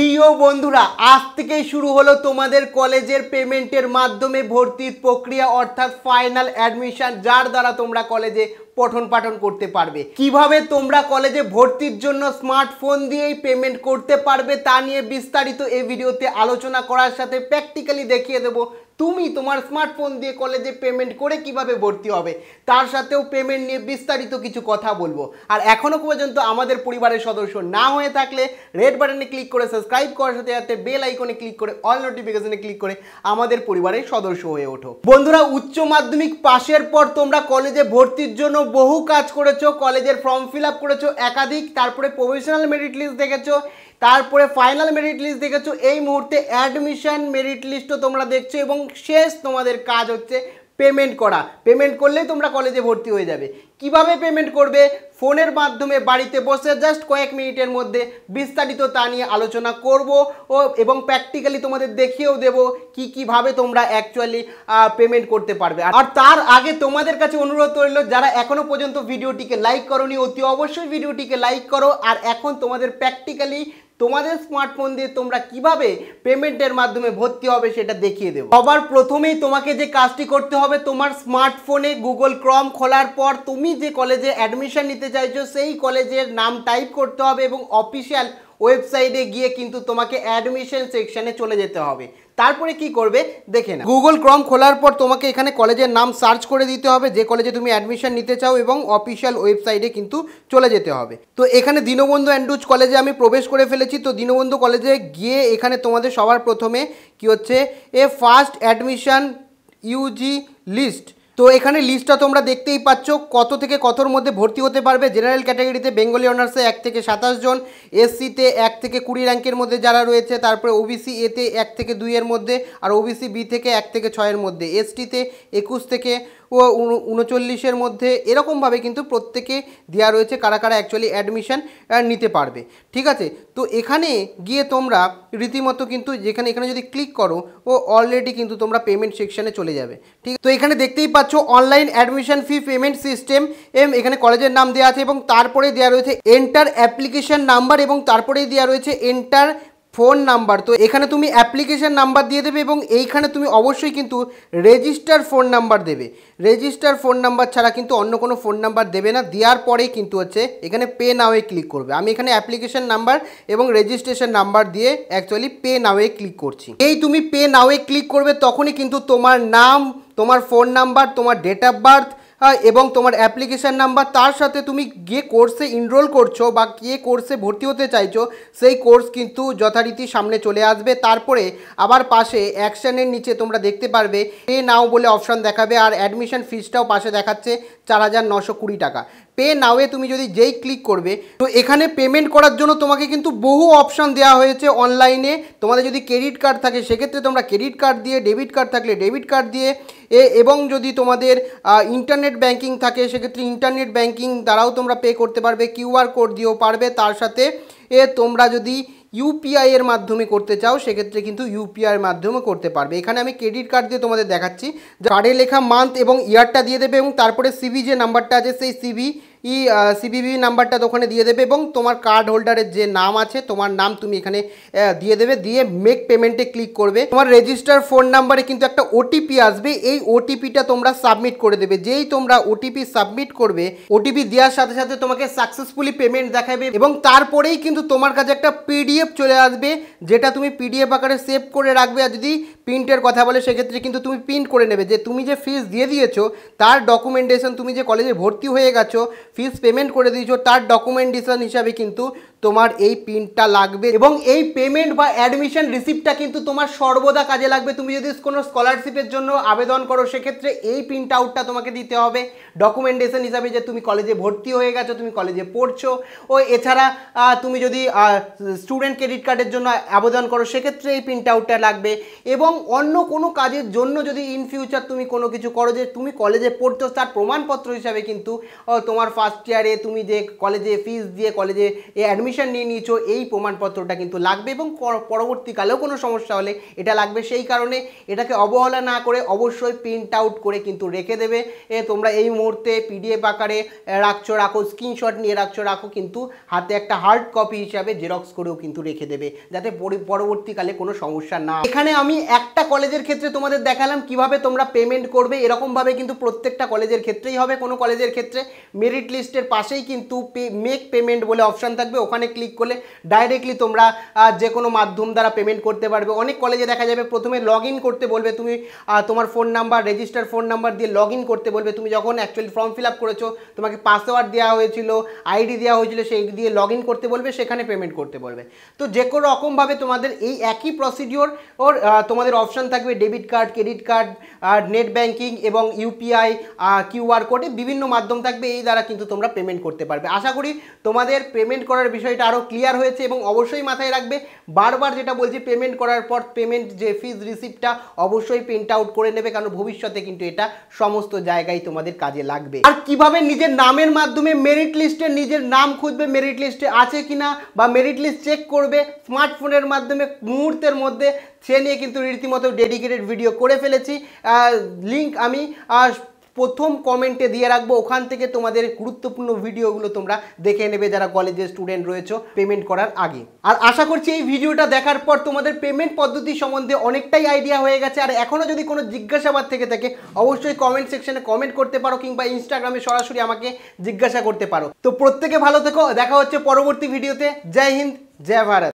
প্রিয় বন্ধুরা আজ থেকেই শুরু হলো তোমাদের কলেজের পেমেন্টের মাধ্যমে ভর্তির প্রক্রিয়া অর্থাৎ ফাইনাল অ্যাডমিশন যার দ্বারা তোমরা কলেজে পঠন পাঠন করতে পারবে কিভাবে তোমরা কলেজে ভর্তির জন্য স্মার্টফোন দিয়েই পেমেন্ট করতে পারবে তা নিয়ে বিস্তারিত এই ভিডিওতে আলোচনা করার সাথে প্র্যাকটিক্যালি দেখিয়ে দেবো তুমি তোমার স্মার্টফোন দিয়ে কলেজে পেমেন্ট করে কিভাবে ভর্তি হবে তার সাথেও পেমেন্ট নিয়ে বিস্তারিত কিছু কথা বলবো আর এখনও পর্যন্ত আমাদের পরিবারের সদস্য না হয়ে থাকলে রেড বাটনে ক্লিক করে সাবস্ক্রাইব করার সাথে সাথে বেল আইকনে ক্লিক করে অল নোটিফিকেশনে ক্লিক করে আমাদের পরিবারের সদস্য হয়ে ওঠো বন্ধুরা উচ্চ মাধ্যমিক পাশের পর তোমরা কলেজে ভর্তির জন্য বহু কাজ করেছো কলেজের ফর্ম ফিল আপ করেছো একাধিক তারপরে প্রফেশনাল মেরিট লিস্ট দেখেছো তারপরে ফাইনাল মেরিট লিস্ট দেখেছো এই মুহূর্তে অ্যাডমিশন মেরিট লিস্টও তোমরা দেখছো এবং শেষ তোমাদের কাজ হচ্ছে পেমেন্ট করা পেমেন্ট করলেই তোমরা কলেজে ভর্তি হয়ে যাবে কিভাবে পেমেন্ট করবে ফোনের মাধ্যমে বাড়িতে বসে জাস্ট কয়েক মিনিটের মধ্যে বিস্তারিত তা নিয়ে আলোচনা করব ও এবং প্র্যাকটিক্যালি তোমাদের দেখিয়েও দেব কি কিভাবে তোমরা অ্যাকচুয়ালি পেমেন্ট করতে পারবে আর তার আগে তোমাদের কাছে অনুরোধ করল যারা এখনও পর্যন্ত ভিডিওটিকে লাইক করনি অতি অবশ্যই ভিডিওটিকে লাইক করো আর এখন তোমাদের প্র্যাকটিক্যালি তোমাদের স্মার্টফোন দিয়ে তোমরা কিভাবে পেমেন্টের মাধ্যমে ভর্তি হবে সেটা দেখিয়ে দেবো সবার প্রথমেই তোমাকে যে কাজটি করতে হবে তোমার স্মার্টফোনে গুগল ক্রম খোলার পর তুমি তুমি যে কলেজে অ্যাডমিশন নিতে চাইছো সেই কলেজের নাম টাইপ করতে হবে এবং অফিসিয়াল ওয়েবসাইটে গিয়ে কিন্তু তোমাকে অ্যাডমিশন সেকশানে চলে যেতে হবে তারপরে কি করবে দেখে না গুগল ক্রম খোলার পর তোমাকে এখানে কলেজের নাম সার্চ করে দিতে হবে যে কলেজে তুমি অ্যাডমিশন নিতে চাও এবং অফিসিয়াল ওয়েবসাইটে কিন্তু চলে যেতে হবে তো এখানে দীনবন্ধু অ্যান্ড্রুজ কলেজে আমি প্রবেশ করে ফেলেছি তো দীনবন্ধু কলেজে গিয়ে এখানে তোমাদের সবার প্রথমে কি হচ্ছে এ ফার্স্ট অ্যাডমিশন ইউজি লিস্ট তো এখানে লিস্টটা তোমরা দেখতেই পাচ্ছ কত থেকে কতর মধ্যে ভর্তি হতে পারবে জেনারেল ক্যাটাগরিতে বেঙ্গলি অনার্সে এক থেকে সাতাশ জন এসসিতে এক থেকে কুড়ি র্যাঙ্কের মধ্যে যারা রয়েছে তারপরে ওবিসি এতে এক থেকে দুইয়ের মধ্যে আর ওবিসি বি থেকে এক থেকে ছয়ের মধ্যে এসটিতে একুশ থেকে ও উনচল্লিশের মধ্যে এরকমভাবে কিন্তু প্রত্যেকে দেওয়া রয়েছে কারা কারা অ্যাকচুয়ালি অ্যাডমিশান নিতে পারবে ঠিক আছে তো এখানে গিয়ে তোমরা রীতিমতো কিন্তু যেখানে এখানে যদি ক্লিক করো ও অলরেডি কিন্তু তোমরা পেমেন্ট সেকশানে চলে যাবে ঠিক তো এখানে দেখতেই পাচ্ছ online admission fee payment system এম এখানে কলেজের নাম দেওয়া আছে এবং তারপরে দেওয়া রয়েছে এন্টার অ্যাপ্লিকেশন নাম্বার এবং তারপরেই দেওয়া রয়েছে এন্টার ফোন নাম্বার তো এখানে তুমি অ্যাপ্লিকেশান নাম্বার দিয়ে দেবে এবং এইখানে তুমি অবশ্যই কিন্তু রেজিস্টার ফোন নাম্বার দেবে রেজিস্টার ফোন নাম্বার ছাড়া কিন্তু অন্য কোনো ফোন নাম্বার দেবে না দেওয়ার পরেই কিন্তু হচ্ছে এখানে পে নাওয়ে ক্লিক করবে আমি এখানে অ্যাপ্লিকেশান নাম্বার এবং রেজিস্ট্রেশন নাম্বার দিয়ে অ্যাকচুয়ালি পে নাওয়ে ক্লিক করছি এই তুমি পে নাওয়ে ক্লিক করবে তখনই কিন্তু তোমার নাম তোমার ফোন নাম্বার তোমার ডেট অফ বার্থ হ্যাঁ, এবং তোমার অ্যাপ্লিকেশান নাম্বার তার সাথে তুমি গিয়ে কোর্সে ইনরোল করছো বা কে কোর্সে ভর্তি হতে চাইছো সেই কোর্স কিন্তু যথারীতি সামনে চলে আসবে তারপরে আবার পাশে অ্যাকশানের নিচে তোমরা দেখতে পারবে এ নাও বলে অপশান দেখাবে আর অ্যাডমিশন ফিজটাও পাশে দেখাচ্ছে চার হাজার নশো কুড়ি টাকা পে নাওয়ে তুমি যদি যেই ক্লিক করবে তো এখানে পেমেন্ট করার জন্য তোমাকে কিন্তু বহু অপশান দেওয়া হয়েছে অনলাইনে তোমাদের যদি ক্রেডিট কার্ড থাকে সেক্ষেত্রে তোমরা ক্রেডিট কার্ড দিয়ে ডেবিট কার্ড থাকলে ডেবিট কার্ড দিয়ে এ এবং যদি তোমাদের ইন্টারনেট ব্যাংকিং থাকে সেক্ষেত্রে ইন্টারনেট ব্যাংকিং দ্বারাও তোমরা পে করতে পারবে কিউআর কোড দিয়েও পারবে তার সাথে এ তোমরা যদি ইউপিআই এর মাধ্যমে করতে চাও সেক্ষেত্রে কিন্তু ইউপিআই এর মাধ্যমে করতে পারবে এখানে আমি ক্রেডিট কার্ড দিয়ে তোমাদের দেখাচ্ছি কার্ডে লেখা মান্থ এবং ইয়ারটা দিয়ে দেবে এবং তারপরে সিভি যে নাম্বারটা আছে সেই সিভি ই সিবিবি নাম্বারটা ওখানে দিয়ে দেবে এবং তোমার কার্ড হোল্ডারের যে নাম আছে তোমার নাম তুমি এখানে দিয়ে দেবে দিয়ে মেক পেমেন্টে ক্লিক করবে তোমার রেজিস্টার ফোন নাম্বারে কিন্তু একটা ওটিপি আসবে এই ওটিপিটা তোমরা সাবমিট করে দেবে যেই তোমরা ওটিপি সাবমিট করবে ওটিপি দেওয়ার সাথে সাথে তোমাকে সাকসেসফুলি পেমেন্ট দেখাবে এবং তারপরেই কিন্তু তোমার কাছে একটা পিডিএফ চলে আসবে যেটা তুমি পিডিএফ আকারে সেভ করে রাখবে আর যদি প্রিন্টের কথা বলে সেক্ষেত্রে কিন্তু তুমি প্রিন্ট করে নেবে যে তুমি যে ফিস দিয়ে দিয়েছো তার ডকুমেন্টেশন তুমি যে কলেজে ভর্তি হয়ে গেছো ফিস পেমেন্ট করে দিয়েছো তার ডকুমেন্টেশন হিসাবে কিন্তু তোমার এই পিনটা লাগবে এবং এই পেমেন্ট বা অ্যাডমিশন রিসিপ্টটা কিন্তু তোমার সর্বদা কাজে লাগবে তুমি যদি কোনো স্কলারশিপের জন্য আবেদন করো সেক্ষেত্রে এই প্রিন্ট আউটটা তোমাকে দিতে হবে ডকুমেন্টেশন হিসাবে যে তুমি কলেজে ভর্তি হয়ে গেছো তুমি কলেজে পড়ছো ও এছাড়া তুমি যদি স্টুডেন্ট ক্রেডিট কার্ডের জন্য আবেদন করো সেক্ষেত্রে এই প্রিন্ট আউটটা লাগবে এবং অন্য কোনো কাজের জন্য যদি ইন ফিউচার তুমি কোনো কিছু করো যে তুমি কলেজে পড়ছো তার প্রমাণপত্র হিসাবে কিন্তু তোমার ফার্স্ট ইয়ারে তুমি যে কলেজে ফিস দিয়ে কলেজে অ্যাডমিশন কমিশন নিয়ে নিয়েছো এই প্রমাণপত্রটা কিন্তু লাগবে এবং পরবর্তীকালেও কোনো সমস্যা হলে এটা লাগবে সেই কারণে এটাকে অবহেলা না করে অবশ্যই প্রিন্ট আউট করে কিন্তু রেখে দেবে তোমরা এই মুহূর্তে পিডিএফ আকারে রাখছো রাখো স্ক্রিনশট নিয়ে রাখছো রাখো কিন্তু হাতে একটা হার্ড কপি হিসাবে জেরক্স করেও কিন্তু রেখে দেবে যাতে পরবর্তীকালে কোনো সমস্যা না এখানে আমি একটা কলেজের ক্ষেত্রে তোমাদের দেখালাম কিভাবে তোমরা পেমেন্ট করবে এরকমভাবে কিন্তু প্রত্যেকটা কলেজের ক্ষেত্রেই হবে কোনো কলেজের ক্ষেত্রে মেরিট লিস্টের পাশেই কিন্তু পে মেক পেমেন্ট বলে অপশান থাকবে ওখানে ওয়ানে ক্লিক করলে ডাইরেক্টলি তোমরা যে কোনো মাধ্যম দ্বারা পেমেন্ট করতে পারবে অনেক কলেজে দেখা যাবে প্রথমে লগ করতে বলবে তুমি তোমার phone number register phone number দিয়ে লগ করতে বলবে তুমি যখন অ্যাকচুয়ালি ফর্ম ফিল আপ করেছো তোমাকে পাসওয়ার্ড দেওয়া হয়েছিল আইডি দেওয়া হয়েছিল সেই দিয়ে লগ করতে বলবে সেখানে পেমেন্ট করতে বলবে তো যে কোনো রকমভাবে তোমাদের এই একই প্রসিডিওর ওর তোমাদের অপশান থাকবে debit card credit card net banking এবং ইউপিআই কিউআর কোডে বিভিন্ন মাধ্যম থাকবে এই দ্বারা কিন্তু তোমরা পেমেন্ট করতে পারবে আশা করি তোমাদের পেমেন্ট করার বিষয়ে বিষয়টা আরও ক্লিয়ার হয়েছে এবং অবশ্যই মাথায় রাখবে বারবার যেটা বলছি পেমেন্ট করার পর পেমেন্ট যে ফিজ রিসিপ্টটা অবশ্যই প্রিন্ট আউট করে নেবে কারণ ভবিষ্যতে কিন্তু এটা সমস্ত জায়গায় তোমাদের কাজে লাগবে আর কিভাবে নিজের নামের মাধ্যমে মেরিট লিস্টে নিজের নাম খুঁজবে মেরিট লিস্টে আছে কিনা বা মেরিট লিস্ট চেক করবে স্মার্টফোনের মাধ্যমে মুহূর্তের মধ্যে সে নিয়ে কিন্তু রীতিমতো ডেডিকেটেড ভিডিও করে ফেলেছি লিঙ্ক আমি প্রথম কমেন্টে দিয়ে রাখবো ওখান থেকে তোমাদের গুরুত্বপূর্ণ ভিডিওগুলো তোমরা দেখে নেবে যারা কলেজের স্টুডেন্ট রয়েছে পেমেন্ট করার আগে আর আশা করছি এই ভিডিওটা দেখার পর তোমাদের পেমেন্ট পদ্ধতি সম্বন্ধে অনেকটাই আইডিয়া হয়ে গেছে আর এখনও যদি কোনো জিজ্ঞাসাবাদ থেকে থাকে অবশ্যই কমেন্ট সেকশনে কমেন্ট করতে পারো কিংবা ইনস্টাগ্রামে সরাসরি আমাকে জিজ্ঞাসা করতে পারো তো প্রত্যেকে ভালো থেকো দেখা হচ্ছে পরবর্তী ভিডিওতে জয় হিন্দ জয় ভারত